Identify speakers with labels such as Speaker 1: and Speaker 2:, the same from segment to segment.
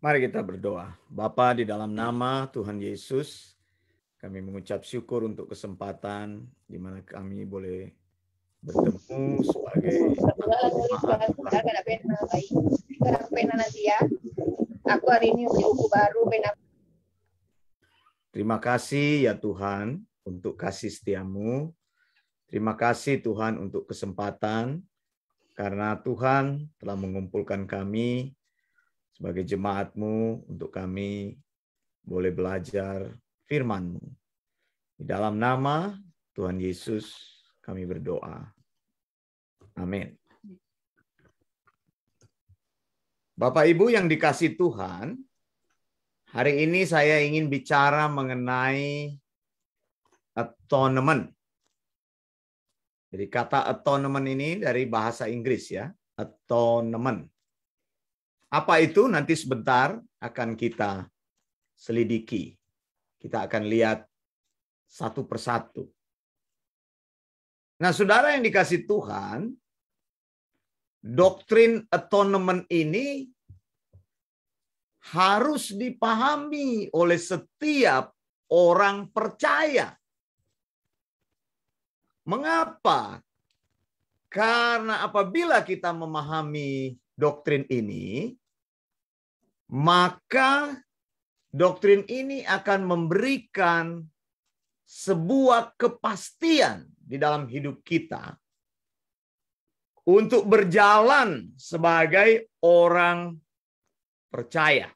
Speaker 1: Mari kita berdoa. Bapa di dalam nama Tuhan Yesus, kami mengucap syukur untuk kesempatan di mana kami boleh bertemu sebagai Terima kasih ya Tuhan untuk kasih setiamu. Terima kasih Tuhan untuk kesempatan karena Tuhan telah mengumpulkan kami sebagai jemaatmu untuk kami boleh belajar Firmanmu Di dalam nama Tuhan Yesus kami berdoa. Amin. Bapak Ibu yang dikasih Tuhan, hari ini saya ingin bicara mengenai atonement. Jadi kata atonement ini dari bahasa Inggris ya, atonement apa itu nanti sebentar akan kita selidiki. Kita akan lihat satu persatu. Nah, saudara yang dikasih Tuhan, doktrin atonement ini harus dipahami oleh setiap orang percaya. Mengapa? Karena apabila kita memahami doktrin ini, maka doktrin ini akan memberikan sebuah kepastian di dalam hidup kita untuk berjalan sebagai orang percaya.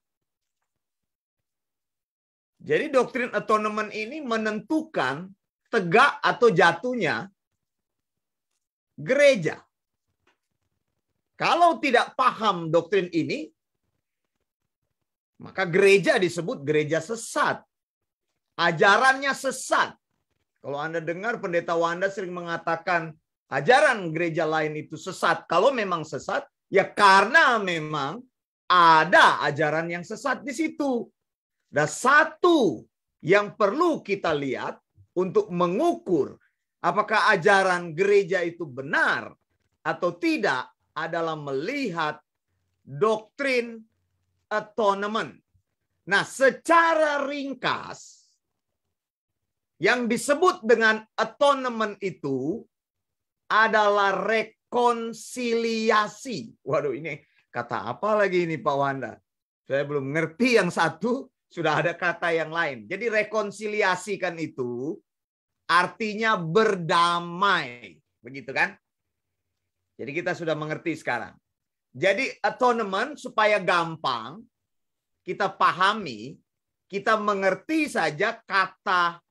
Speaker 1: Jadi doktrin atonement ini menentukan tegak atau jatuhnya gereja. Kalau tidak paham doktrin ini, maka gereja disebut gereja sesat. Ajarannya sesat. Kalau Anda dengar pendeta Wanda sering mengatakan ajaran gereja lain itu sesat. Kalau memang sesat, ya karena memang ada ajaran yang sesat di situ. Dan satu yang perlu kita lihat untuk mengukur apakah ajaran gereja itu benar atau tidak adalah melihat doktrin Atonement. Nah, secara ringkas yang disebut dengan atonement itu adalah rekonsiliasi. Waduh, ini kata apa lagi ini Pak Wanda? Saya belum ngerti yang satu, sudah ada kata yang lain. Jadi rekonsiliasi kan itu artinya berdamai, begitu kan? Jadi kita sudah mengerti sekarang. Jadi atonement supaya gampang kita pahami, kita mengerti saja kata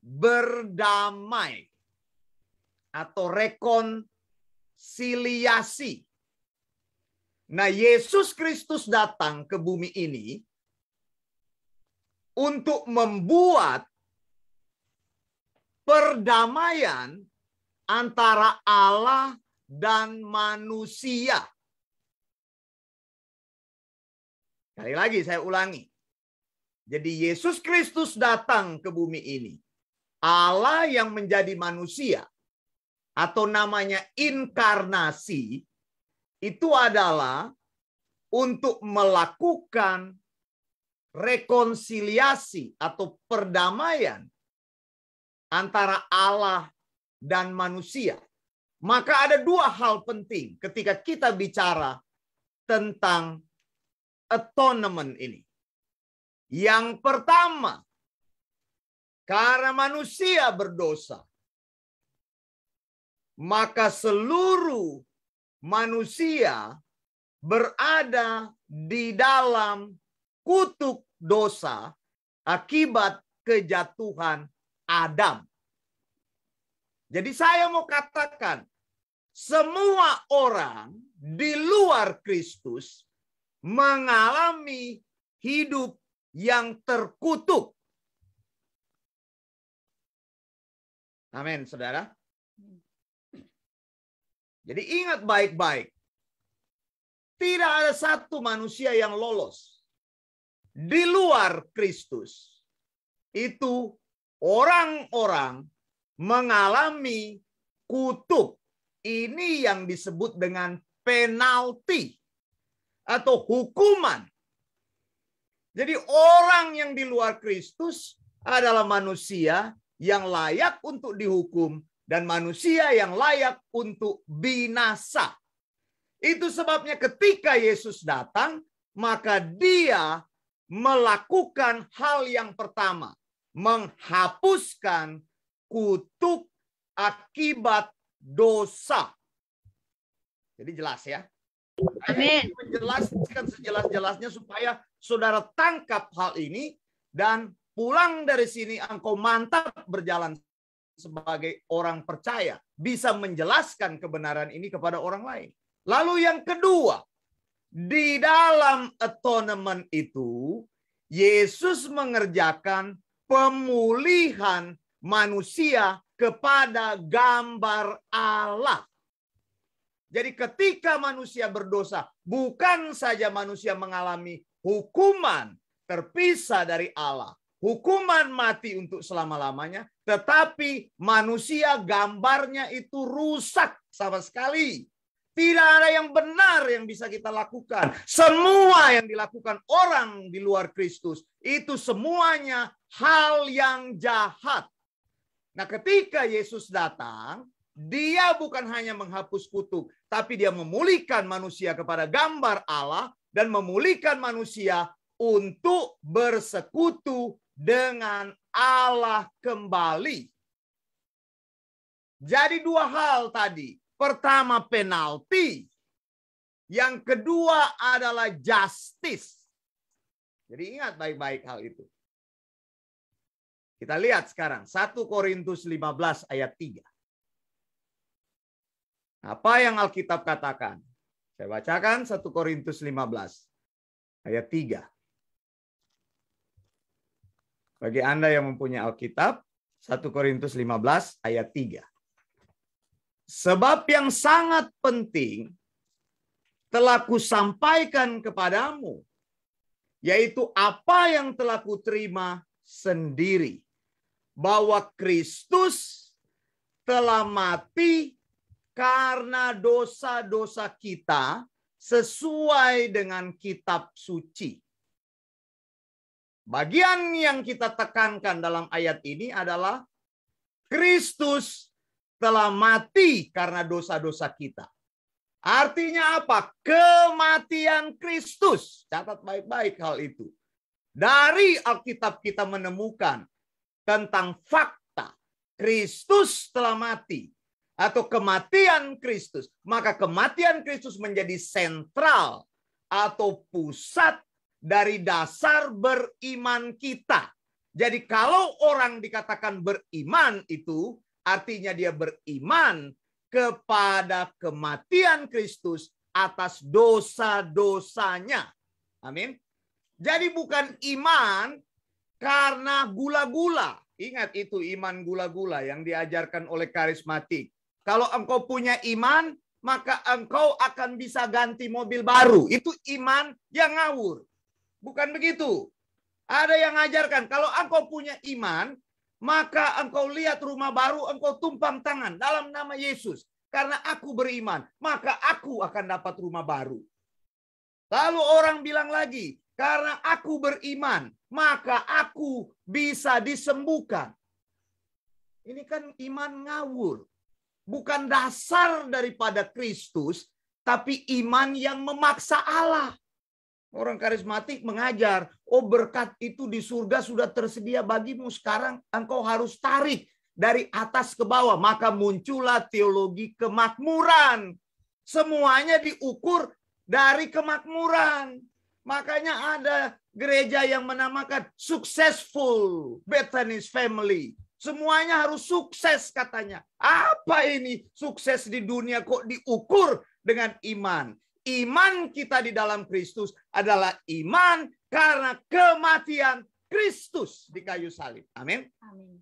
Speaker 1: berdamai atau rekonsiliasi. Nah, Yesus Kristus datang ke bumi ini untuk membuat perdamaian antara Allah dan manusia. Sekali lagi saya ulangi. Jadi Yesus Kristus datang ke bumi ini. Allah yang menjadi manusia atau namanya inkarnasi itu adalah untuk melakukan rekonsiliasi atau perdamaian antara Allah dan manusia. Maka ada dua hal penting ketika kita bicara tentang atonement ini. Yang pertama, karena manusia berdosa, maka seluruh manusia berada di dalam kutuk dosa akibat kejatuhan Adam. Jadi saya mau katakan, semua orang di luar Kristus mengalami hidup yang terkutuk. Amin, saudara. Jadi ingat baik-baik. Tidak ada satu manusia yang lolos. Di luar Kristus. Itu orang-orang mengalami kutuk. Ini yang disebut dengan penalti atau hukuman. Jadi orang yang di luar Kristus adalah manusia yang layak untuk dihukum dan manusia yang layak untuk binasa. Itu sebabnya ketika Yesus datang, maka dia melakukan hal yang pertama, menghapuskan kutuk akibat dosa. Jadi jelas ya. Amin. Menjelaskan sejelas-jelasnya supaya saudara tangkap hal ini dan pulang dari sini engkau mantap berjalan sebagai orang percaya, bisa menjelaskan kebenaran ini kepada orang lain. Lalu yang kedua, di dalam atonement itu Yesus mengerjakan pemulihan manusia kepada gambar Allah. Jadi ketika manusia berdosa, bukan saja manusia mengalami hukuman terpisah dari Allah, hukuman mati untuk selama-lamanya, tetapi manusia gambarnya itu rusak sama sekali. Tidak ada yang benar yang bisa kita lakukan. Semua yang dilakukan orang di luar Kristus itu semuanya hal yang jahat. Nah, ketika Yesus datang, dia bukan hanya menghapus kutuk, tapi dia memulihkan manusia kepada gambar Allah dan memulihkan manusia untuk bersekutu dengan Allah kembali. Jadi dua hal tadi. Pertama penalti. Yang kedua adalah justice. Jadi ingat baik-baik hal itu. Kita lihat sekarang 1 Korintus 15 ayat 3. Apa yang Alkitab katakan? Saya bacakan 1 Korintus 15 ayat 3. Bagi Anda yang mempunyai Alkitab, 1 Korintus 15 ayat 3. Sebab yang sangat penting telah kusampaikan kepadamu, yaitu apa yang telah kuterima sendiri, bahwa Kristus telah mati karena dosa-dosa kita sesuai dengan kitab suci. Bagian yang kita tekankan dalam ayat ini adalah Kristus telah mati karena dosa-dosa kita. Artinya apa? Kematian Kristus. Catat baik-baik hal itu. Dari Alkitab kita menemukan tentang fakta Kristus telah mati atau kematian Kristus, maka kematian Kristus menjadi sentral atau pusat dari dasar beriman kita. Jadi kalau orang dikatakan beriman itu artinya dia beriman kepada kematian Kristus atas dosa-dosanya. Amin. Jadi bukan iman karena gula-gula. Ingat itu iman gula-gula yang diajarkan oleh karismatik. Kalau engkau punya iman, maka engkau akan bisa ganti mobil baru. Itu iman yang ngawur. Bukan begitu. Ada yang ngajarkan, kalau engkau punya iman, maka engkau lihat rumah baru, engkau tumpang tangan dalam nama Yesus. Karena aku beriman, maka aku akan dapat rumah baru. Lalu orang bilang lagi, karena aku beriman, maka aku bisa disembuhkan. Ini kan iman ngawur bukan dasar daripada Kristus, tapi iman yang memaksa Allah. Orang karismatik mengajar, oh berkat itu di surga sudah tersedia bagimu sekarang engkau harus tarik dari atas ke bawah. Maka muncullah teologi kemakmuran. Semuanya diukur dari kemakmuran. Makanya ada gereja yang menamakan successful Bethany's family. Semuanya harus sukses katanya. Apa ini? Sukses di dunia kok diukur dengan iman. Iman kita di dalam Kristus adalah iman karena kematian Kristus di kayu salib. Amin. Amin.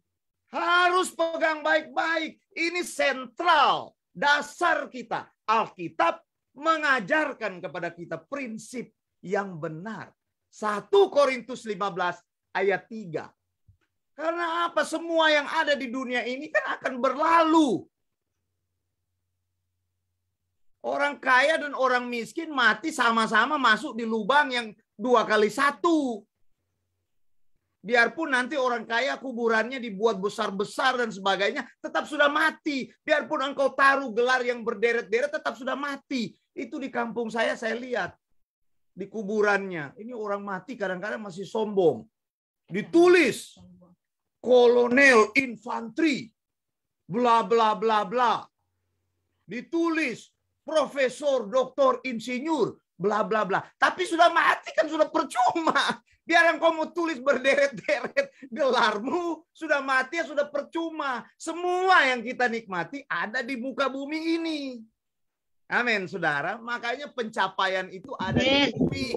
Speaker 1: Harus pegang baik-baik. Ini sentral dasar kita. Alkitab mengajarkan kepada kita prinsip yang benar. 1 Korintus 15 ayat 3. Karena apa? Semua yang ada di dunia ini kan akan berlalu. Orang kaya dan orang miskin mati sama-sama masuk di lubang yang dua kali satu. Biarpun nanti orang kaya kuburannya dibuat besar-besar dan sebagainya, tetap sudah mati. Biarpun engkau taruh gelar yang berderet-deret, tetap sudah mati. Itu di kampung saya saya lihat di kuburannya. Ini orang mati kadang-kadang masih sombong. Ditulis kolonel infanteri, bla bla bla bla. Ditulis profesor, doktor, insinyur, bla bla bla. Tapi sudah mati kan sudah percuma. Biar yang kamu tulis berderet-deret gelarmu sudah mati ya sudah percuma. Semua yang kita nikmati ada di muka bumi ini. Amin, saudara. Makanya pencapaian itu ada di bumi,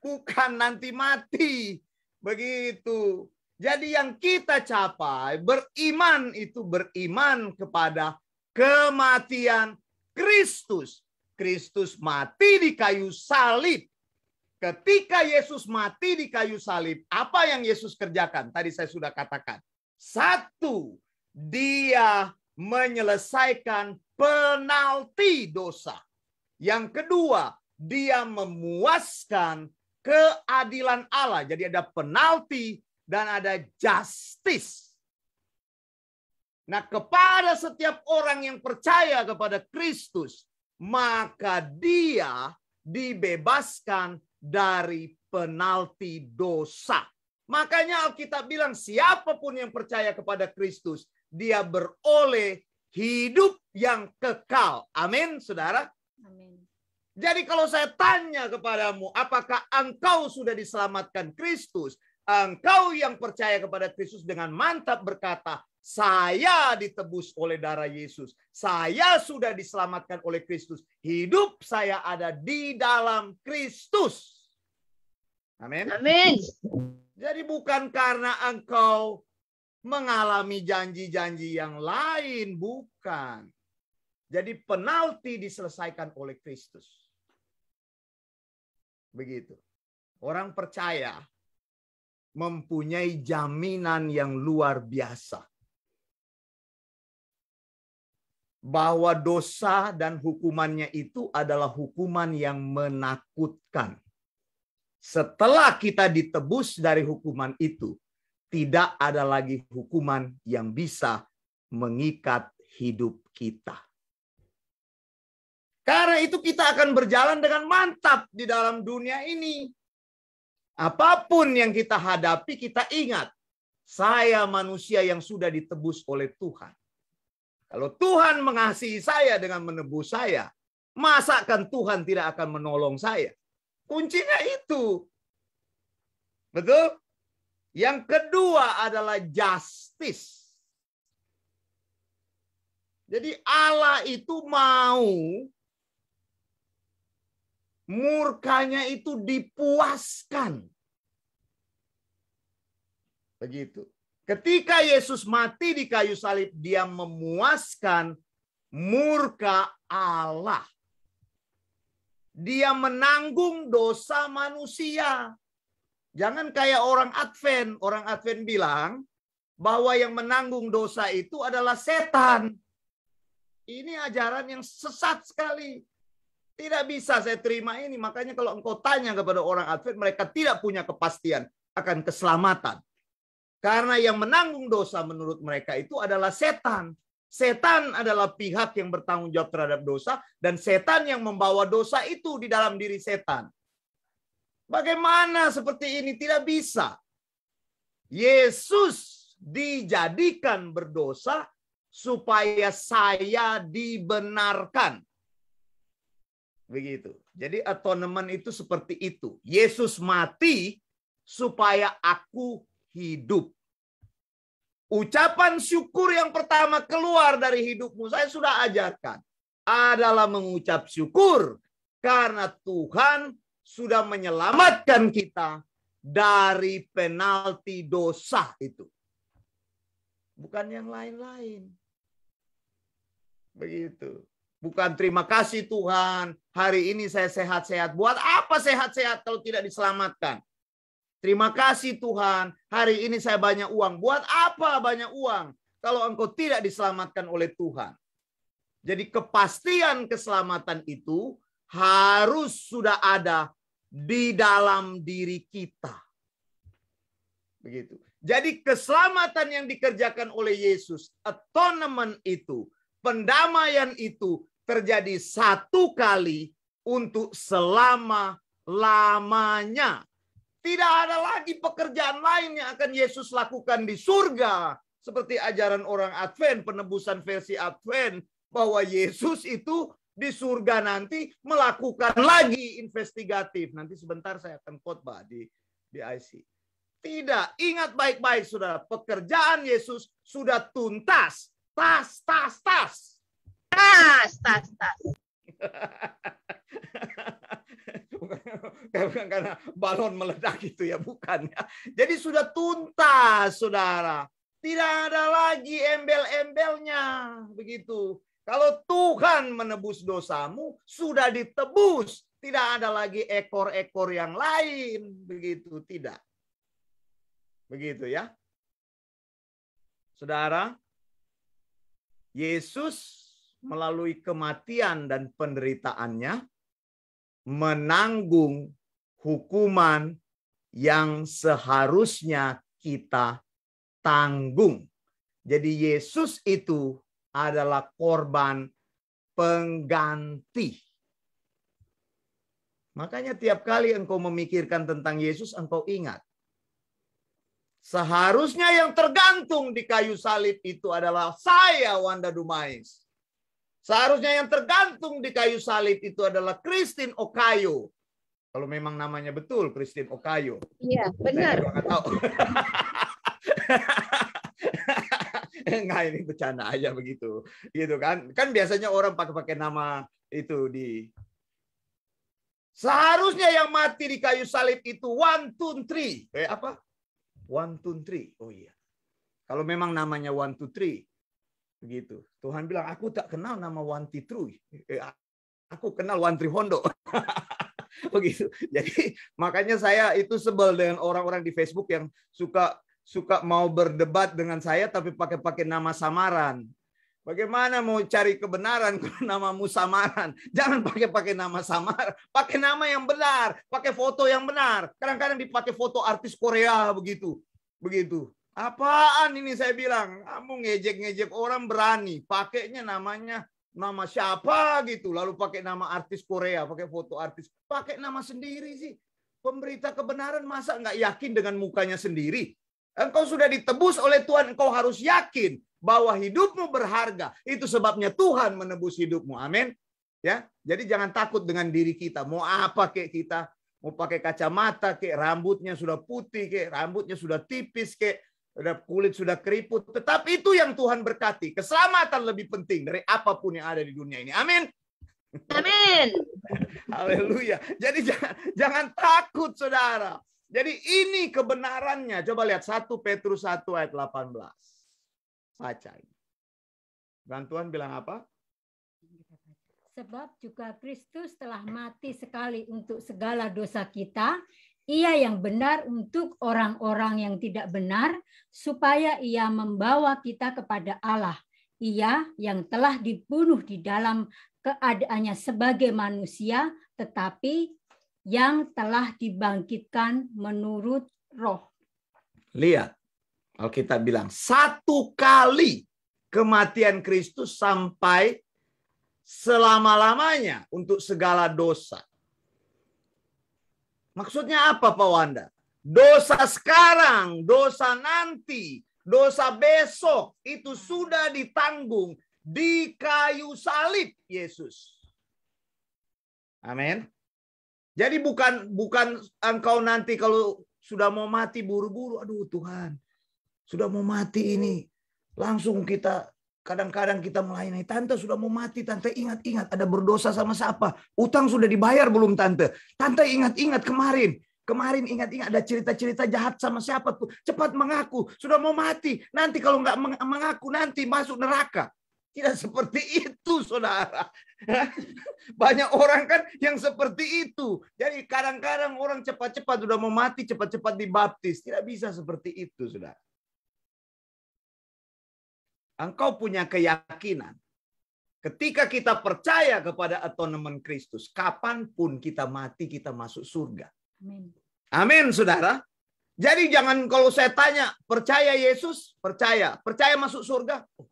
Speaker 1: bukan nanti mati. Begitu. Jadi yang kita capai beriman itu beriman kepada kematian Kristus. Kristus mati di kayu salib. Ketika Yesus mati di kayu salib, apa yang Yesus kerjakan? Tadi saya sudah katakan. Satu, dia menyelesaikan penalti dosa. Yang kedua, dia memuaskan keadilan Allah. Jadi ada penalti dan ada justice. Nah, kepada setiap orang yang percaya kepada Kristus, maka dia dibebaskan dari penalti dosa. Makanya Alkitab bilang siapapun yang percaya kepada Kristus, dia beroleh hidup yang kekal. Amin, Saudara? Amin. Jadi kalau saya tanya kepadamu, apakah engkau sudah diselamatkan Kristus? Engkau yang percaya kepada Kristus dengan mantap berkata, saya ditebus oleh darah Yesus. Saya sudah diselamatkan oleh Kristus. Hidup saya ada di dalam Kristus. Amin. Amin. Jadi bukan karena engkau mengalami janji-janji yang lain, bukan. Jadi penalti diselesaikan oleh Kristus. Begitu. Orang percaya mempunyai jaminan yang luar biasa bahwa dosa dan hukumannya itu adalah hukuman yang menakutkan. Setelah kita ditebus dari hukuman itu, tidak ada lagi hukuman yang bisa mengikat hidup kita. Karena itu kita akan berjalan dengan mantap di dalam dunia ini. Apapun yang kita hadapi, kita ingat, saya manusia yang sudah ditebus oleh Tuhan. Kalau Tuhan mengasihi saya dengan menebus saya, masakan Tuhan tidak akan menolong saya? Kuncinya itu. Betul? Yang kedua adalah justice. Jadi Allah itu mau murkanya itu dipuaskan. Begitu. Ketika Yesus mati di kayu salib, dia memuaskan murka Allah. Dia menanggung dosa manusia. Jangan kayak orang Advent. Orang Advent bilang bahwa yang menanggung dosa itu adalah setan. Ini ajaran yang sesat sekali. Tidak bisa saya terima ini. Makanya kalau engkau tanya kepada orang Advent, mereka tidak punya kepastian akan keselamatan. Karena yang menanggung dosa menurut mereka itu adalah setan. Setan adalah pihak yang bertanggung jawab terhadap dosa dan setan yang membawa dosa itu di dalam diri setan. Bagaimana seperti ini? Tidak bisa. Yesus dijadikan berdosa supaya saya dibenarkan. Begitu. Jadi atonement itu seperti itu. Yesus mati supaya aku hidup. Ucapan syukur yang pertama keluar dari hidupmu, saya sudah ajarkan, adalah mengucap syukur karena Tuhan sudah menyelamatkan kita dari penalti dosa itu. Bukan yang lain-lain. Begitu. Bukan terima kasih Tuhan, hari ini saya sehat-sehat. Buat apa sehat-sehat kalau tidak diselamatkan? Terima kasih Tuhan, hari ini saya banyak uang. Buat apa banyak uang kalau engkau tidak diselamatkan oleh Tuhan? Jadi kepastian keselamatan itu harus sudah ada di dalam diri kita. Begitu. Jadi keselamatan yang dikerjakan oleh Yesus, atonement itu, pendamaian itu terjadi satu kali untuk selama-lamanya. Tidak ada lagi pekerjaan lain yang akan Yesus lakukan di surga. Seperti ajaran orang Advent, penebusan versi Advent, bahwa Yesus itu di surga nanti melakukan lagi investigatif. Nanti sebentar saya akan khotbah di, di IC. Tidak, ingat baik-baik saudara, pekerjaan Yesus sudah tuntas. Tas, tas, tas Tas, tas, tas. bukan karena balon meledak itu ya bukan ya. Jadi sudah tuntas saudara. Tidak ada lagi embel-embelnya begitu. Kalau Tuhan menebus dosamu sudah ditebus, tidak ada lagi ekor-ekor yang lain begitu tidak. Begitu ya. Saudara, Yesus melalui kematian dan penderitaannya menanggung hukuman yang seharusnya kita tanggung. Jadi Yesus itu adalah korban pengganti. Makanya tiap kali engkau memikirkan tentang Yesus, engkau ingat. Seharusnya yang tergantung di kayu salib itu adalah saya, Wanda Dumais. Seharusnya yang tergantung di kayu salib itu adalah Kristin Okayo. Kalau memang namanya betul Kristin Okayo. Iya, benar. Saya tahu. Enggak ini bercanda aja begitu. Gitu kan? Kan biasanya orang pakai-pakai nama itu di Seharusnya yang mati di kayu salib itu one two three. Eh apa? One two three. Oh iya. Kalau memang namanya one two three, Begitu. Tuhan bilang, aku tak kenal nama Wanti True. Eh, aku kenal Wanti Hondo. Begitu. Jadi makanya saya itu sebel dengan orang-orang di Facebook yang suka suka mau berdebat dengan saya tapi pakai-pakai nama samaran. Bagaimana mau cari kebenaran kalau namamu samaran? Jangan pakai-pakai nama samar, pakai nama yang benar, pakai foto yang benar. Kadang-kadang dipakai foto artis Korea begitu. Begitu. Apaan ini saya bilang? Kamu ngejek-ngejek orang berani. Pakainya namanya nama siapa gitu. Lalu pakai nama artis Korea, pakai foto artis. Pakai nama sendiri sih. Pemberita kebenaran masa nggak yakin dengan mukanya sendiri? Engkau sudah ditebus oleh Tuhan. Engkau harus yakin bahwa hidupmu berharga. Itu sebabnya Tuhan menebus hidupmu. Amin. Ya, jadi jangan takut dengan diri kita. Mau apa kayak kita? Mau pakai kacamata Kayak rambutnya sudah putih Kayak rambutnya sudah tipis kayak sudah kulit sudah keriput, tetapi itu yang Tuhan berkati. Keselamatan lebih penting dari apapun yang ada di dunia ini. Amin. Amin. Haleluya. Jadi jangan, jangan takut saudara. Jadi ini kebenarannya. Coba lihat 1 Petrus 1 ayat 18. Baca ini. Dan Tuhan bilang apa? Sebab juga Kristus telah mati sekali untuk segala dosa kita ia yang benar untuk orang-orang yang tidak benar, supaya ia membawa kita kepada Allah. Ia yang telah dibunuh di dalam keadaannya sebagai manusia, tetapi yang telah dibangkitkan menurut roh. Lihat, Alkitab bilang satu kali kematian Kristus sampai selama-lamanya untuk segala dosa. Maksudnya apa Pak Wanda? Dosa sekarang, dosa nanti, dosa besok itu sudah ditanggung di kayu salib Yesus. Amin. Jadi bukan bukan engkau nanti kalau sudah mau mati buru-buru, aduh Tuhan, sudah mau mati ini, langsung kita Kadang-kadang kita melayani tante sudah mau mati, tante ingat-ingat ada berdosa sama siapa, utang sudah dibayar belum tante? Tante ingat-ingat kemarin, kemarin ingat-ingat ada cerita-cerita jahat sama siapa tuh, cepat mengaku, sudah mau mati, nanti kalau nggak mengaku nanti masuk neraka. Tidak seperti itu, saudara. Banyak orang kan yang seperti itu. Jadi kadang-kadang orang cepat-cepat sudah mau mati, cepat-cepat dibaptis. Tidak bisa seperti itu, saudara engkau punya keyakinan. Ketika kita percaya kepada atonement Kristus, kapanpun kita mati, kita masuk surga. Amin. Amin, saudara. Jadi jangan kalau saya tanya, percaya Yesus? Percaya. Percaya masuk surga? Oh,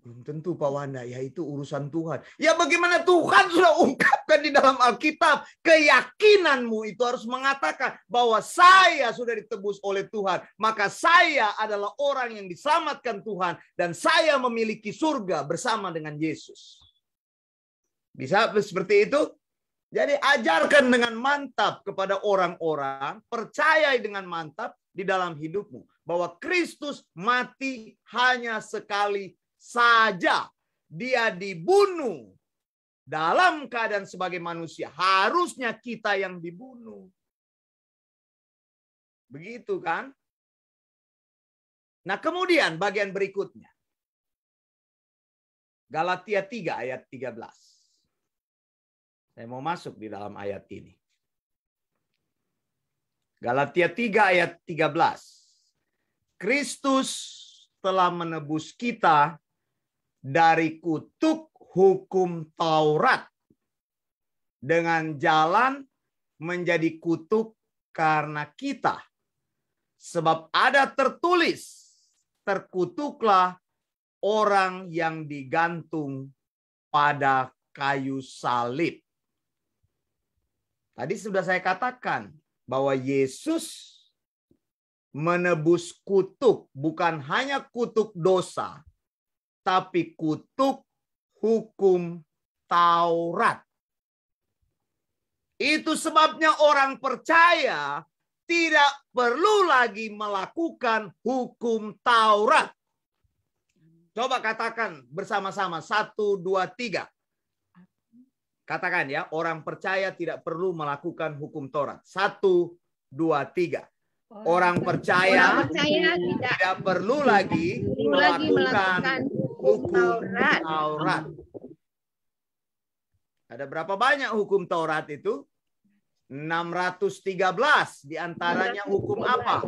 Speaker 1: belum tentu Pak Wanda, ya itu urusan Tuhan. Ya bagaimana Tuhan sudah ungkap ditetapkan di dalam Alkitab. Keyakinanmu itu harus mengatakan bahwa saya sudah ditebus oleh Tuhan. Maka saya adalah orang yang diselamatkan Tuhan. Dan saya memiliki surga bersama dengan Yesus. Bisa seperti itu? Jadi ajarkan dengan mantap kepada orang-orang, percayai dengan mantap di dalam hidupmu bahwa Kristus mati hanya sekali saja. Dia dibunuh dalam keadaan sebagai manusia harusnya kita yang dibunuh. Begitu kan? Nah, kemudian bagian berikutnya. Galatia 3 ayat 13. Saya mau masuk di dalam ayat ini. Galatia 3 ayat 13. Kristus telah menebus kita dari kutuk hukum Taurat dengan jalan menjadi kutuk karena kita. Sebab ada tertulis, terkutuklah orang yang digantung pada kayu salib. Tadi sudah saya katakan bahwa Yesus menebus kutuk, bukan hanya kutuk dosa, tapi kutuk hukum Taurat. Itu sebabnya orang percaya tidak perlu lagi melakukan hukum Taurat. Coba katakan bersama-sama. Satu, dua, tiga. Katakan ya, orang percaya tidak perlu melakukan hukum Taurat. Satu, dua, tiga. Orang, percaya, orang percaya tidak, tidak perlu lagi melakukan, lagi melakukan hukum Taurat. Taurat. Ada berapa banyak hukum Taurat itu? 613 di antaranya hukum apa?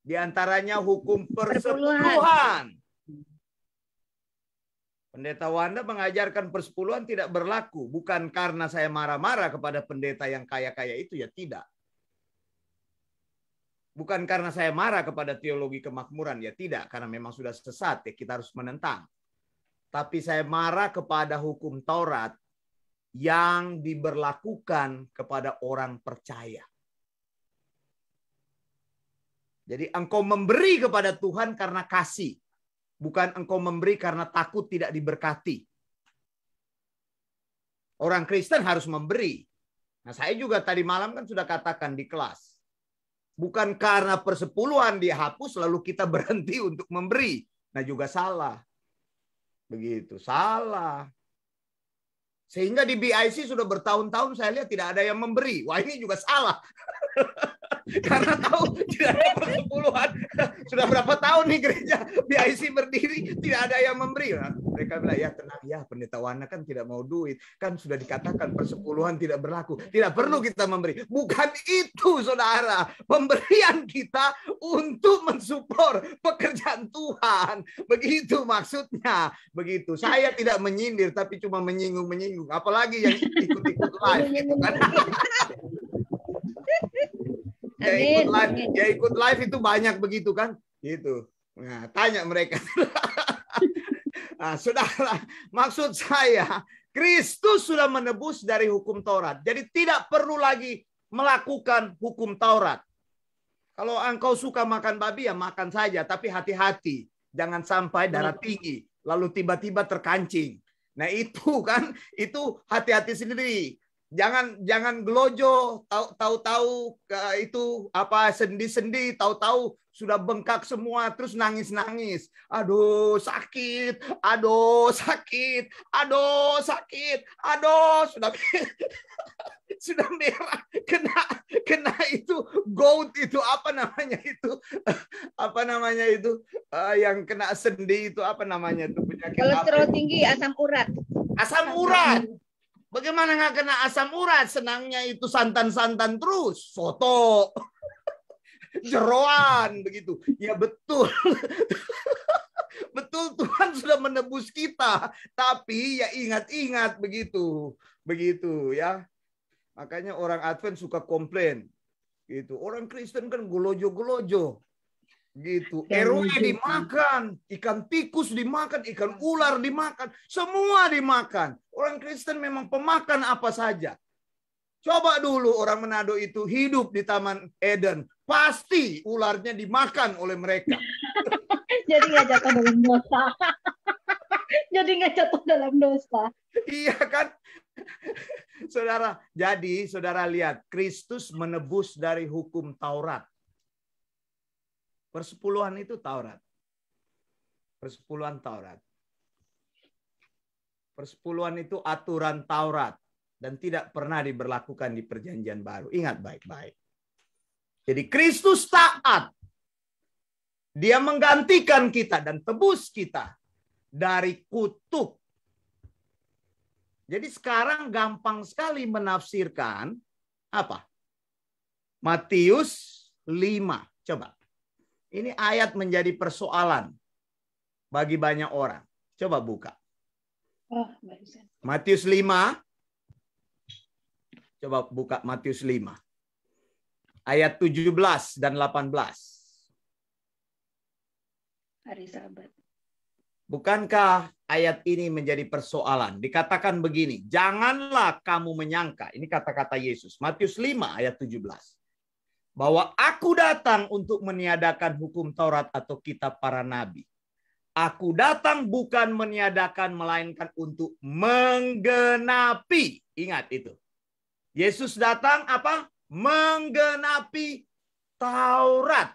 Speaker 1: Di antaranya hukum persepuluhan. Pendeta Wanda mengajarkan persepuluhan tidak berlaku, bukan karena saya marah-marah kepada pendeta yang kaya-kaya itu ya tidak. Bukan karena saya marah kepada teologi kemakmuran ya tidak, karena memang sudah sesat ya kita harus menentang tapi saya marah kepada hukum Taurat yang diberlakukan kepada orang percaya. Jadi engkau memberi kepada Tuhan karena kasih, bukan engkau memberi karena takut tidak diberkati. Orang Kristen harus memberi. Nah, saya juga tadi malam kan sudah katakan di kelas. Bukan karena persepuluhan dihapus lalu kita berhenti untuk memberi. Nah, juga salah. Begitu. Salah. Sehingga di BIC sudah bertahun-tahun saya lihat tidak ada yang memberi. Wah ini juga salah. karena tahu tidak ada persepuluhan sudah berapa tahun nih gereja BIC berdiri tidak ada yang memberi nah, mereka bilang ya tenang ya pendeta Wana kan tidak mau duit kan sudah dikatakan persepuluhan tidak berlaku tidak perlu kita memberi bukan itu saudara pemberian kita untuk mensupport pekerjaan Tuhan begitu maksudnya begitu saya tidak menyindir tapi cuma menyinggung menyinggung apalagi yang ikut-ikut live gitu kan ya ikut live ya ikut live itu banyak begitu kan gitu nah tanya mereka nah, saudara maksud saya Kristus sudah menebus dari hukum Taurat jadi tidak perlu lagi melakukan hukum Taurat kalau engkau suka makan babi ya makan saja tapi hati-hati jangan sampai darah tinggi lalu tiba-tiba terkancing nah itu kan itu hati-hati sendiri jangan jangan gelojo tahu-tahu itu apa sendi-sendi tahu-tahu sudah bengkak semua terus nangis-nangis aduh sakit aduh sakit aduh sakit aduh sudah sudah merah kena kena itu gout itu apa namanya itu apa namanya itu uh, yang kena sendi itu apa namanya itu penyakit kolesterol tinggi asam urat asam urat Bagaimana nggak kena asam urat? Senangnya itu santan-santan terus, soto, jeroan begitu. Ya betul. betul Tuhan sudah menebus kita, tapi ya ingat-ingat begitu. Begitu ya. Makanya orang Advent suka komplain. Gitu. Orang Kristen kan gulojo-gulojo. Gitu. RW gitu. dimakan, ikan tikus dimakan, ikan ular dimakan, semua dimakan. Orang Kristen memang pemakan apa saja. Coba dulu orang Manado itu hidup di Taman Eden, pasti ularnya dimakan oleh mereka. Jadi nggak jatuh dalam dosa. jadi nggak jatuh dalam dosa. Iya kan? Saudara, jadi saudara lihat Kristus menebus dari hukum Taurat. Persepuluhan itu Taurat. Persepuluhan Taurat. Persepuluhan itu aturan Taurat dan tidak pernah diberlakukan di perjanjian baru. Ingat baik-baik. Jadi Kristus taat. Dia menggantikan kita dan tebus kita dari kutuk. Jadi sekarang gampang sekali menafsirkan apa? Matius 5. Coba. Ini ayat menjadi persoalan bagi banyak orang. Coba buka. Oh, Matius 5. Coba buka Matius 5. Ayat 17 dan 18. Hari sahabat. Bukankah ayat ini menjadi persoalan? Dikatakan begini, janganlah kamu menyangka. Ini kata-kata Yesus. Matius 5 ayat 17 bahwa aku datang untuk meniadakan hukum Taurat atau kitab para nabi. Aku datang bukan meniadakan melainkan untuk menggenapi. Ingat itu. Yesus datang apa? Menggenapi Taurat.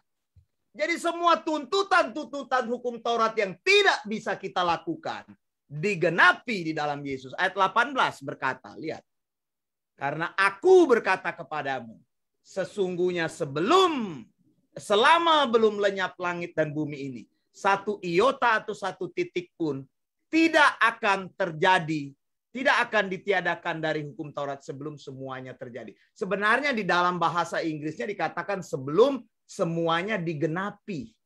Speaker 1: Jadi semua tuntutan-tuntutan hukum Taurat yang tidak bisa kita lakukan digenapi di dalam Yesus. Ayat 18 berkata, lihat. Karena aku berkata kepadamu, Sesungguhnya sebelum, selama belum lenyap langit dan bumi ini, satu iota atau satu titik pun tidak akan terjadi, tidak akan ditiadakan dari hukum Taurat sebelum semuanya terjadi. Sebenarnya di dalam bahasa Inggrisnya dikatakan sebelum semuanya digenapi.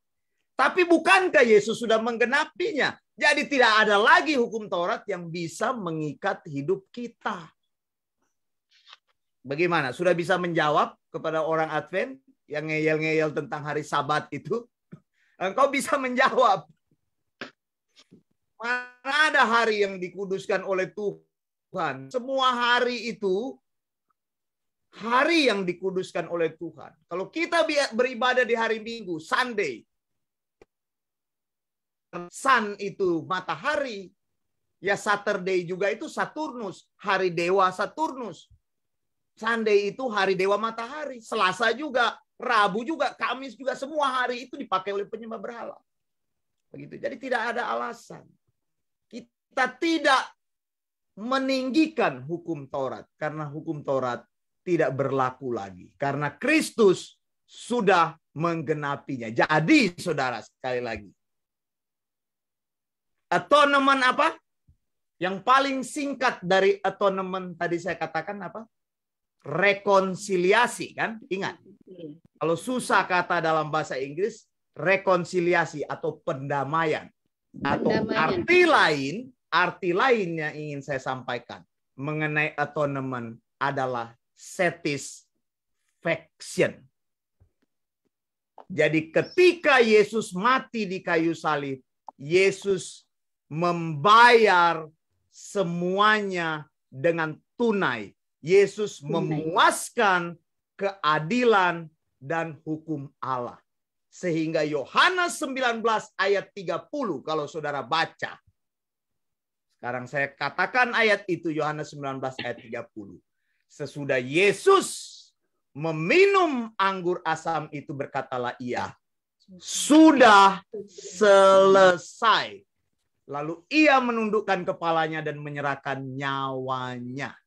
Speaker 1: Tapi bukankah Yesus sudah menggenapinya? Jadi tidak ada lagi hukum Taurat yang bisa mengikat hidup kita. Bagaimana? Sudah bisa menjawab kepada orang Advent yang ngeyel-ngeyel tentang hari Sabat itu? Engkau bisa menjawab. Mana ada hari yang dikuduskan oleh Tuhan? Semua hari itu hari yang dikuduskan oleh Tuhan. Kalau kita beribadah di hari Minggu, Sunday, sun itu matahari, ya Saturday juga itu Saturnus, hari dewa Saturnus. Sunday itu hari Dewa Matahari, Selasa juga, Rabu juga, Kamis juga, semua hari itu dipakai oleh penyembah berhala. Begitu. Jadi tidak ada alasan. Kita tidak meninggikan hukum Taurat karena hukum Taurat tidak berlaku lagi karena Kristus sudah menggenapinya. Jadi saudara sekali lagi atonement apa? Yang paling singkat dari atonement tadi saya katakan apa? rekonsiliasi kan? Ingat. Iya. Kalau susah kata dalam bahasa Inggris rekonsiliasi atau pendamaian. Atau pendamaian. arti lain, arti lainnya yang ingin saya sampaikan mengenai atonement adalah satisfaction. Jadi ketika Yesus mati di kayu salib, Yesus membayar semuanya dengan tunai Yesus memuaskan keadilan dan hukum Allah. Sehingga Yohanes 19 ayat 30 kalau saudara baca. Sekarang saya katakan ayat itu Yohanes 19 ayat 30. Sesudah Yesus meminum anggur asam itu berkatalah ia, sudah selesai. Lalu ia menundukkan kepalanya dan menyerahkan nyawanya.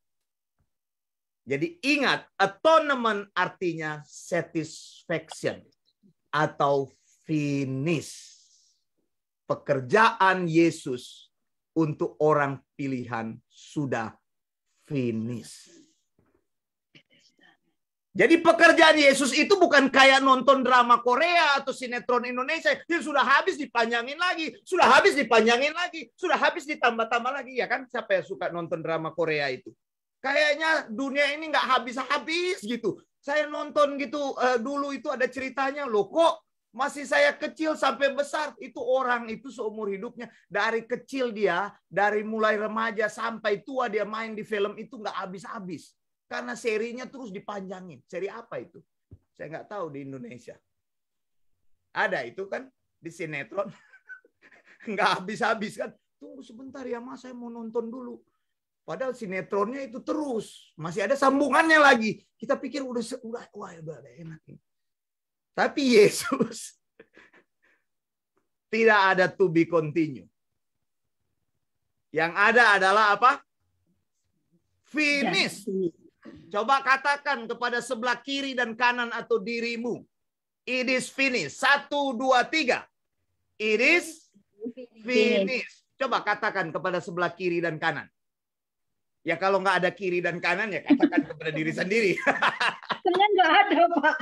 Speaker 1: Jadi ingat, atonement artinya satisfaction atau finish. Pekerjaan Yesus untuk orang pilihan sudah finish. Jadi pekerjaan Yesus itu bukan kayak nonton drama Korea atau sinetron Indonesia. Dia sudah habis dipanjangin lagi, sudah habis dipanjangin lagi, sudah habis ditambah-tambah lagi. Ya kan siapa yang suka nonton drama Korea itu? Kayaknya dunia ini nggak habis-habis gitu. Saya nonton gitu uh, dulu itu ada ceritanya loh kok masih saya kecil sampai besar itu orang itu seumur hidupnya dari kecil dia dari mulai remaja sampai tua dia main di film itu nggak habis-habis karena serinya terus dipanjangin. Seri apa itu? Saya nggak tahu di Indonesia. Ada itu kan di sinetron nggak habis-habis kan. Tunggu sebentar ya mas, saya mau nonton dulu. Padahal sinetronnya itu terus, masih ada sambungannya lagi. Kita pikir udah udah wah udah enak Tapi Yesus tidak ada to be continue. Yang ada adalah apa? Finish. Coba katakan kepada sebelah kiri dan kanan atau dirimu. It is finish. Satu, dua, tiga. It is finish. Coba katakan kepada sebelah kiri dan kanan. Ya kalau nggak ada kiri dan kanan ya katakan kepada diri sendiri. Senang nggak ada pak.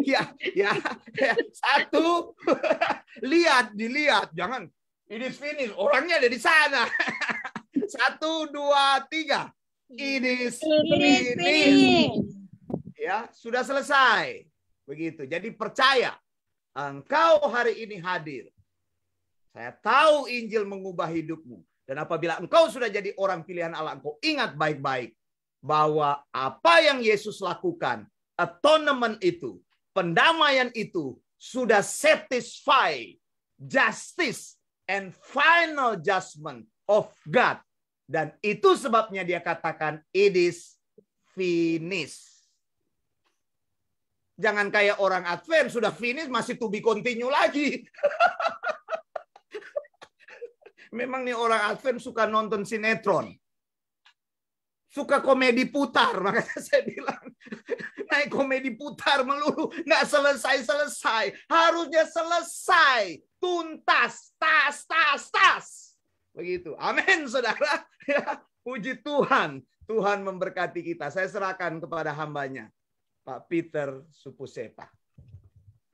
Speaker 1: ya, ya, ya, satu lihat dilihat jangan ini finish orangnya ada di sana. satu dua tiga ini finish. Ya sudah selesai begitu. Jadi percaya engkau hari ini hadir. Saya tahu Injil mengubah hidupmu. Dan apabila engkau sudah jadi orang pilihan Allah, engkau ingat baik-baik bahwa apa yang Yesus lakukan, atonement itu, pendamaian itu sudah satisfy justice and final judgment of God. Dan itu sebabnya dia katakan it is finished. Jangan kayak orang Advent sudah finish masih to be continue lagi. memang nih orang Advent suka nonton sinetron. Suka komedi putar, makanya saya bilang naik komedi putar melulu nggak selesai selesai, harusnya selesai, tuntas, tas, tas, tas, begitu. Amin, saudara. Ya, puji Tuhan, Tuhan memberkati kita. Saya serahkan kepada hambanya, Pak Peter Supusepa.